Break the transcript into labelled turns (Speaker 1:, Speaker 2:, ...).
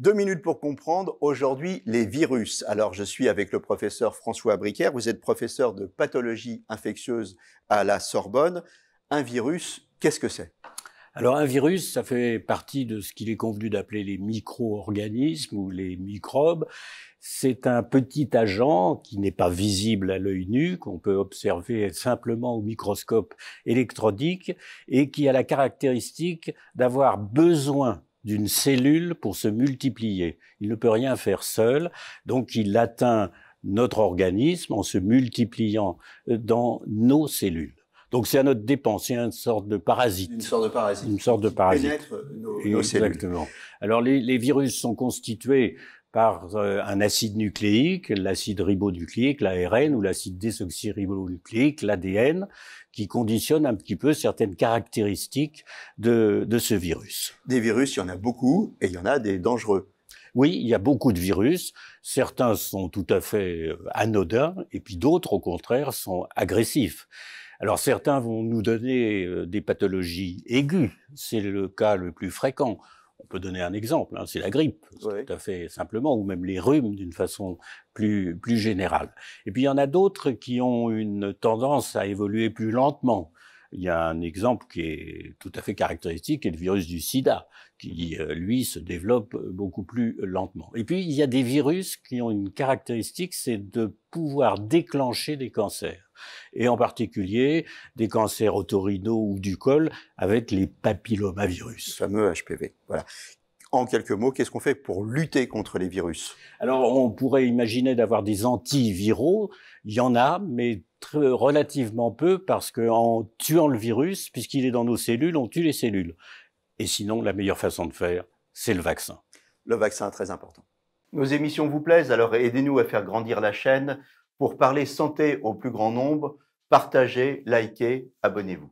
Speaker 1: Deux minutes pour comprendre aujourd'hui les virus. Alors je suis avec le professeur François Bricaire, vous êtes professeur de pathologie infectieuse
Speaker 2: à la Sorbonne. Un virus, qu'est-ce que c'est Alors un virus, ça fait partie de ce qu'il est convenu d'appeler les micro-organismes ou les microbes. C'est un petit agent qui n'est pas visible à l'œil nu, qu'on peut observer simplement au microscope électronique et qui a la caractéristique d'avoir besoin d'une cellule pour se multiplier. Il ne peut rien faire seul, donc il atteint notre organisme en se multipliant euh, dans nos cellules. Donc c'est à notre dépense, c'est une sorte de parasite. Une sorte de parasite. Une sorte de parasite. Pénètre
Speaker 1: nos, nos Exactement.
Speaker 2: Alors les virus sont constitués par euh, un acide nucléique, l'acide ribonucléique, l'ARN, ou l'acide désoxyribonucléique, l'ADN, qui conditionne un petit peu certaines caractéristiques de, de ce virus. Des virus, il y en a beaucoup, et il y en a des dangereux. Oui, il y a beaucoup de virus. Certains sont tout à fait euh, anodins, et puis d'autres, au contraire, sont agressifs. Alors certains vont nous donner euh, des pathologies aiguës, c'est le cas le plus fréquent on peut donner un exemple, hein, c'est la grippe, tout à fait simplement, ou même les rhumes d'une façon plus, plus générale. Et puis il y en a d'autres qui ont une tendance à évoluer plus lentement il y a un exemple qui est tout à fait caractéristique, qui est le virus du sida, qui, euh, lui, se développe euh, beaucoup plus lentement. Et puis, il y a des virus qui ont une caractéristique, c'est de pouvoir déclencher des cancers, et en particulier des cancers autorinaux ou du col avec les papillomavirus. Le fameux HPV, voilà, en quelques mots, qu'est-ce qu'on fait pour lutter contre les virus Alors, on pourrait imaginer d'avoir des antiviraux. Il y en a, mais relativement peu, parce qu'en tuant le virus, puisqu'il est dans nos cellules, on tue les cellules. Et sinon, la meilleure façon de faire, c'est le vaccin. Le vaccin, est très important.
Speaker 1: Nos émissions vous plaisent, alors aidez-nous à faire grandir la chaîne pour parler santé au plus grand nombre. Partagez, likez, abonnez-vous.